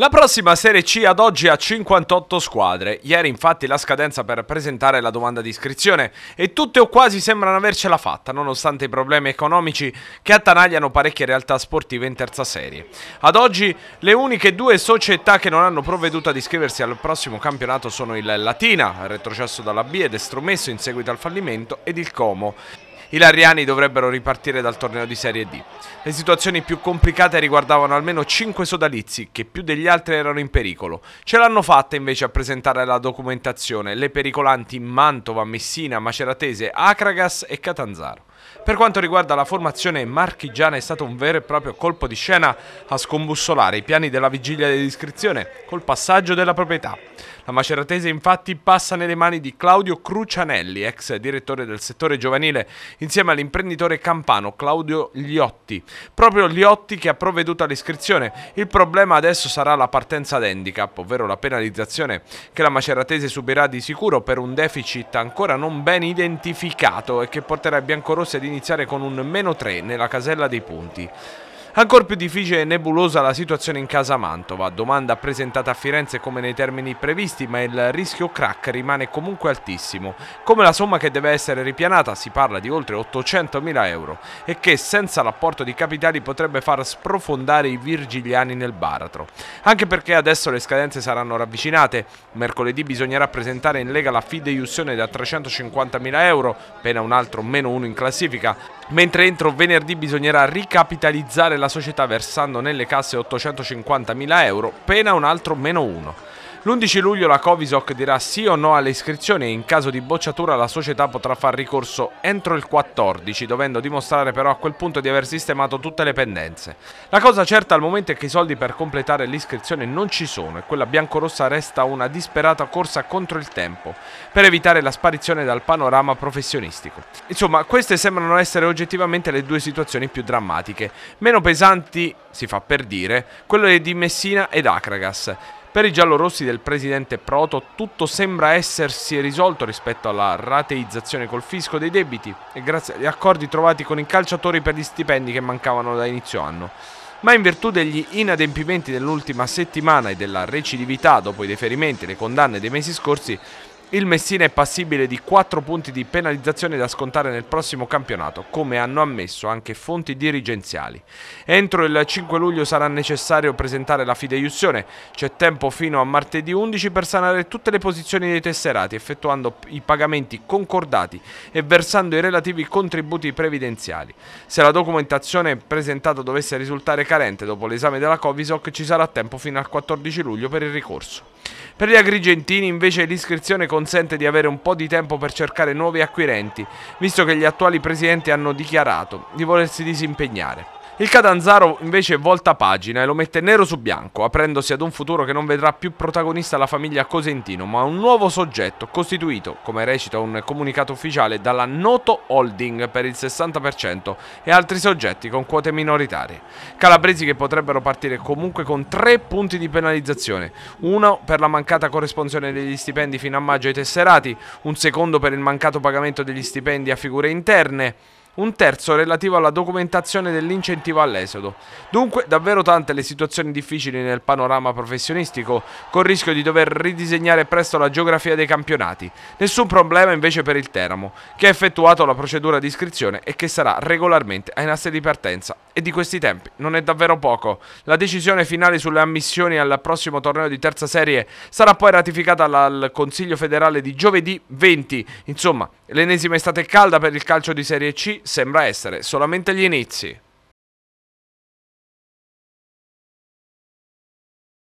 La prossima Serie C ad oggi ha 58 squadre. Ieri infatti la scadenza per presentare la domanda di iscrizione e tutte o quasi sembrano avercela fatta, nonostante i problemi economici che attanagliano parecchie realtà sportive in terza serie. Ad oggi le uniche due società che non hanno provveduto ad iscriversi al prossimo campionato sono il Latina, retrocesso dalla B ed estromesso in seguito al fallimento, ed il Como i Lariani dovrebbero ripartire dal torneo di Serie D. Le situazioni più complicate riguardavano almeno 5 sodalizi che più degli altri erano in pericolo. Ce l'hanno fatta invece a presentare la documentazione le pericolanti Mantova, Messina, Maceratese, Acragas e Catanzaro. Per quanto riguarda la formazione marchigiana è stato un vero e proprio colpo di scena a scombussolare i piani della vigilia dell'iscrizione col passaggio della proprietà. La maceratese infatti passa nelle mani di Claudio Crucianelli, ex direttore del settore giovanile, insieme all'imprenditore campano Claudio Gliotti. Proprio Gliotti che ha provveduto all'iscrizione. Il problema adesso sarà la partenza d'handicap, ovvero la penalizzazione che la maceratese subirà di sicuro per un deficit ancora non ben identificato e che porterà i biancorossi corsa ed iniziare con un meno 3 nella casella dei punti. Ancora più difficile e nebulosa la situazione in casa Mantova, domanda presentata a Firenze come nei termini previsti, ma il rischio crack rimane comunque altissimo, come la somma che deve essere ripianata, si parla di oltre 800.000 euro, e che senza l'apporto di capitali potrebbe far sprofondare i virgiliani nel baratro. Anche perché adesso le scadenze saranno ravvicinate, mercoledì bisognerà presentare in Lega la fideiussione da 350.000 euro, appena un altro meno uno in classifica, mentre entro venerdì bisognerà ricapitalizzare la società versando nelle casse 850.000 euro, pena un altro meno uno. L'11 luglio la Covisoc dirà sì o no alle iscrizioni e in caso di bocciatura la società potrà far ricorso entro il 14, dovendo dimostrare però a quel punto di aver sistemato tutte le pendenze. La cosa certa al momento è che i soldi per completare l'iscrizione non ci sono e quella biancorossa resta una disperata corsa contro il tempo per evitare la sparizione dal panorama professionistico. Insomma, queste sembrano essere oggettivamente le due situazioni più drammatiche, meno pesanti, si fa per dire, quelle di Messina ed Acragas, per i giallorossi del presidente Proto tutto sembra essersi risolto rispetto alla rateizzazione col fisco dei debiti e grazie agli accordi trovati con i calciatori per gli stipendi che mancavano da inizio anno. Ma in virtù degli inadempimenti dell'ultima settimana e della recidività dopo i deferimenti e le condanne dei mesi scorsi, il Messina è passibile di 4 punti di penalizzazione da scontare nel prossimo campionato, come hanno ammesso anche fonti dirigenziali. Entro il 5 luglio sarà necessario presentare la fideiussione. C'è tempo fino a martedì 11 per sanare tutte le posizioni dei tesserati, effettuando i pagamenti concordati e versando i relativi contributi previdenziali. Se la documentazione presentata dovesse risultare carente dopo l'esame della Covisoc, ci sarà tempo fino al 14 luglio per il ricorso. Per gli agrigentini invece l'iscrizione con consente di avere un po' di tempo per cercare nuovi acquirenti, visto che gli attuali presidenti hanno dichiarato di volersi disimpegnare. Il Catanzaro invece volta pagina e lo mette nero su bianco, aprendosi ad un futuro che non vedrà più protagonista la famiglia Cosentino, ma un nuovo soggetto costituito, come recita un comunicato ufficiale, dalla Noto Holding per il 60% e altri soggetti con quote minoritarie. Calabresi che potrebbero partire comunque con tre punti di penalizzazione, uno per la mancata corrispondenza degli stipendi fino a maggio ai tesserati, un secondo per il mancato pagamento degli stipendi a figure interne, un terzo relativo alla documentazione dell'incentivo all'esodo. Dunque davvero tante le situazioni difficili nel panorama professionistico, col rischio di dover ridisegnare presto la geografia dei campionati. Nessun problema invece per il Teramo, che ha effettuato la procedura di iscrizione e che sarà regolarmente ai nastri di partenza. E di questi tempi non è davvero poco. La decisione finale sulle ammissioni al prossimo torneo di terza serie sarà poi ratificata dal Consiglio federale di giovedì 20. Insomma, L'ennesima estate calda per il calcio di Serie C sembra essere solamente gli inizi.